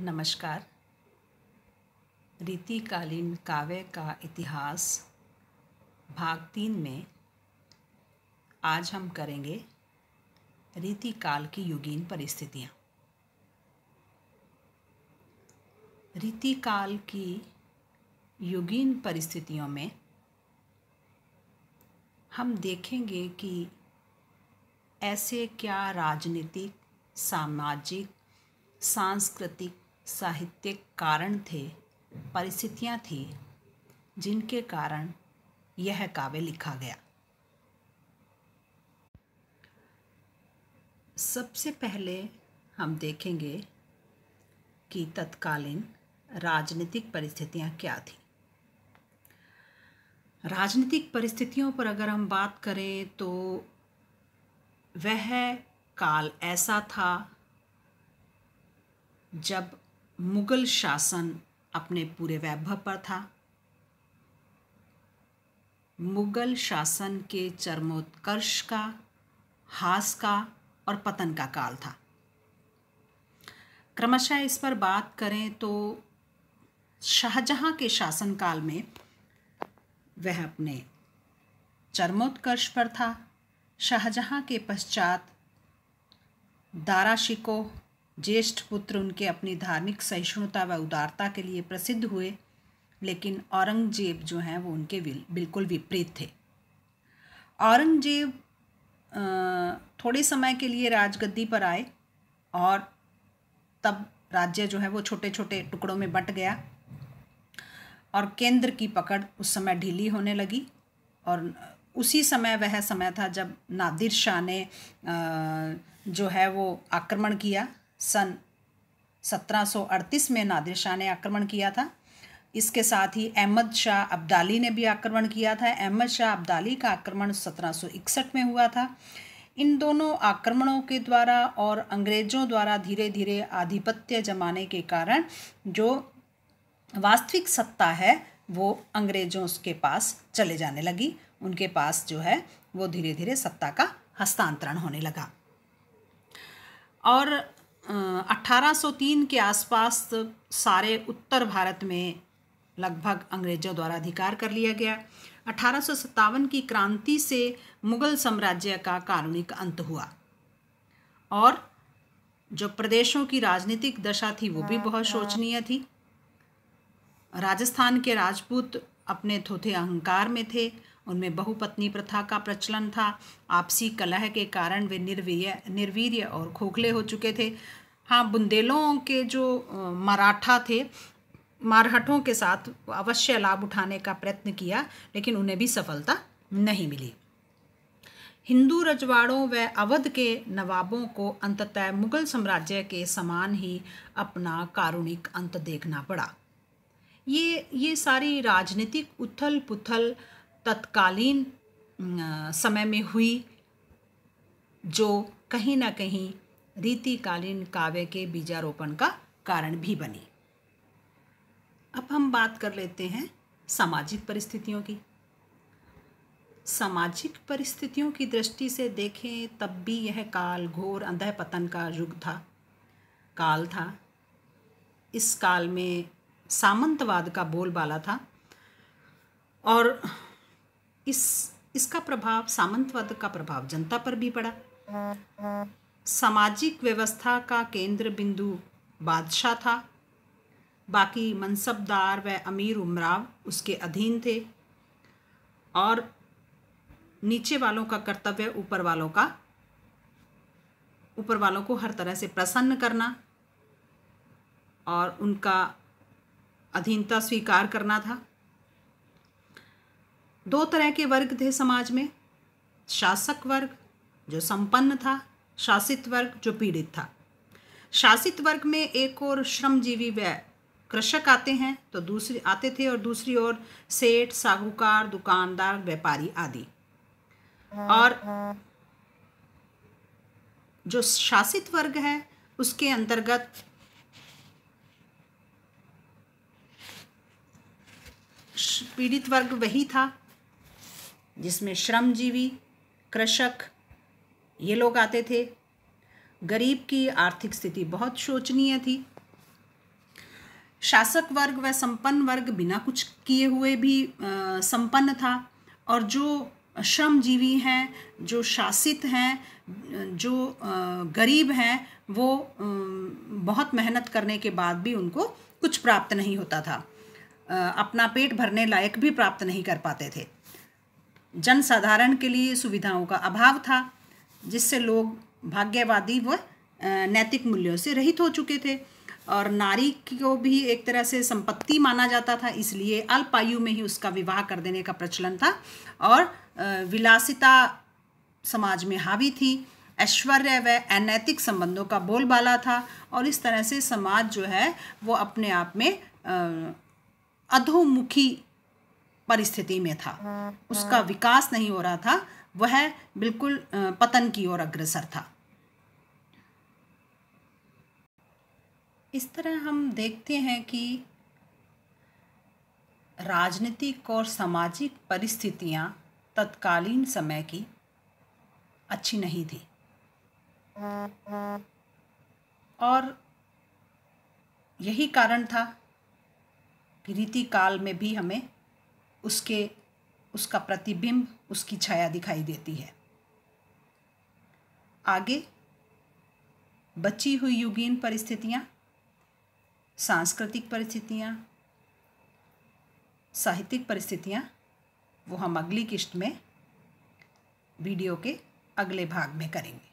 नमस्कार रीतिकालीन काव्य का इतिहास भाग तीन में आज हम करेंगे रीतिकाल की युगीन परिस्थितियाँ रीतिकाल की युगीन परिस्थितियों में हम देखेंगे कि ऐसे क्या राजनीतिक सामाजिक सांस्कृतिक साहित्यिक कारण थे परिस्थितियाँ थी जिनके कारण यह काव्य लिखा गया सबसे पहले हम देखेंगे कि तत्कालीन राजनीतिक परिस्थितियाँ क्या थी राजनीतिक परिस्थितियों पर अगर हम बात करें तो वह काल ऐसा था जब मुगल शासन अपने पूरे वैभव पर था मुगल शासन के चरमोत्कर्ष का हास का और पतन का काल था क्रमशः इस पर बात करें तो शाहजहाँ के शासनकाल में वह अपने चरमोत्कर्ष पर था शाहजहाँ के पश्चात दारा शिकोह ज्येष्ठ पुत्र उनके अपनी धार्मिक सहिष्णुता व उदारता के लिए प्रसिद्ध हुए लेकिन औरंगजेब जो हैं वो उनके बिल्कुल विपरीत थे औरंगजेब थोड़े समय के लिए राजगद्दी पर आए और तब राज्य जो है वो छोटे छोटे टुकड़ों में बट गया और केंद्र की पकड़ उस समय ढीली होने लगी और उसी समय वह समय था जब नादिर शाह ने जो है वो आक्रमण किया सन 1738 में नादिर शाह ने आक्रमण किया था इसके साथ ही अहमद शाह अब्दाली ने भी आक्रमण किया था अहमद शाह अब्दाली का आक्रमण 1761 में हुआ था इन दोनों आक्रमणों के द्वारा और अंग्रेजों द्वारा धीरे धीरे आधिपत्य जमाने के कारण जो वास्तविक सत्ता है वो अंग्रेजों के पास चले जाने लगी उनके पास जो है वो धीरे धीरे सत्ता का हस्तांतरण होने लगा और 1803 के आसपास सारे उत्तर भारत में लगभग अंग्रेजों द्वारा अधिकार कर लिया गया अठारह की क्रांति से मुगल साम्राज्य का कारुणिक अंत हुआ और जो प्रदेशों की राजनीतिक दशा थी वो भी बहुत हाँ, शोचनीय हाँ। थी राजस्थान के राजपूत अपने थोथे अहंकार में थे उनमें बहुपत्नी प्रथा का प्रचलन था आपसी कलह के कारण वे निर्वीय निर्वीर्य और खोखले हो चुके थे हाँ बुंदेलों के जो मराठा थे मारहठों के साथ अवश्य लाभ उठाने का प्रयत्न किया लेकिन उन्हें भी सफलता नहीं मिली हिंदू रजवाड़ों व अवध के नवाबों को अंततः मुगल साम्राज्य के समान ही अपना कारुणिक अंत देखना पड़ा ये ये सारी राजनीतिक उथल पुथल तत्कालीन समय में हुई जो कहीं ना कहीं रीतिकालीन काव्य के बीजारोपण का कारण भी बनी अब हम बात कर लेते हैं सामाजिक परिस्थितियों की सामाजिक परिस्थितियों की दृष्टि से देखें तब भी यह काल घोर अंधे पतन का युग था काल था इस काल में सामंतवाद का बोलबाला था और इस इसका प्रभाव सामंतवाद का प्रभाव जनता पर भी पड़ा सामाजिक व्यवस्था का केंद्र बिंदु बादशाह था बाकी मनसबदार व अमीर उमराव उसके अधीन थे और नीचे वालों का कर्तव्य ऊपर वालों का ऊपर वालों को हर तरह से प्रसन्न करना और उनका अधीनता स्वीकार करना था दो तरह के वर्ग थे समाज में शासक वर्ग जो संपन्न था शासित वर्ग जो पीड़ित था शासित वर्ग में एक और श्रमजीवी व कृषक आते हैं तो दूसरे आते थे और दूसरी ओर सेठ साहूकार दुकानदार व्यापारी आदि और जो शासित वर्ग है उसके अंतर्गत पीड़ित वर्ग वही था जिसमें श्रमजीवी कृषक ये लोग आते थे गरीब की आर्थिक स्थिति बहुत शोचनीय थी शासक वर्ग व संपन्न वर्ग बिना कुछ किए हुए भी संपन्न था और जो श्रमजीवी हैं जो शासित हैं जो गरीब हैं वो बहुत मेहनत करने के बाद भी उनको कुछ प्राप्त नहीं होता था अपना पेट भरने लायक भी प्राप्त नहीं कर पाते थे जनसाधारण के लिए सुविधाओं का अभाव था जिससे लोग भाग्यवादी व नैतिक मूल्यों से रहित हो चुके थे और नारी को भी एक तरह से संपत्ति माना जाता था इसलिए अल्प आयु में ही उसका विवाह कर देने का प्रचलन था और विलासिता समाज में हावी थी ऐश्वर्य व अनैतिक संबंधों का बोलबाला था और इस तरह से समाज जो है वो अपने आप में अधोमुखी परिस्थिति में था हाँ, हाँ। उसका विकास नहीं हो रहा था वह बिल्कुल पतन की ओर अग्रसर था इस तरह हम देखते हैं कि राजनीतिक और सामाजिक परिस्थितियां तत्कालीन समय की अच्छी नहीं थी और यही कारण था कि रीति काल में भी हमें उसके उसका प्रतिबिंब उसकी छाया दिखाई देती है आगे बची हुई युगीन परिस्थितियाँ सांस्कृतिक परिस्थितियाँ साहित्यिक परिस्थितियाँ वो हम अगली किश्त में वीडियो के अगले भाग में करेंगे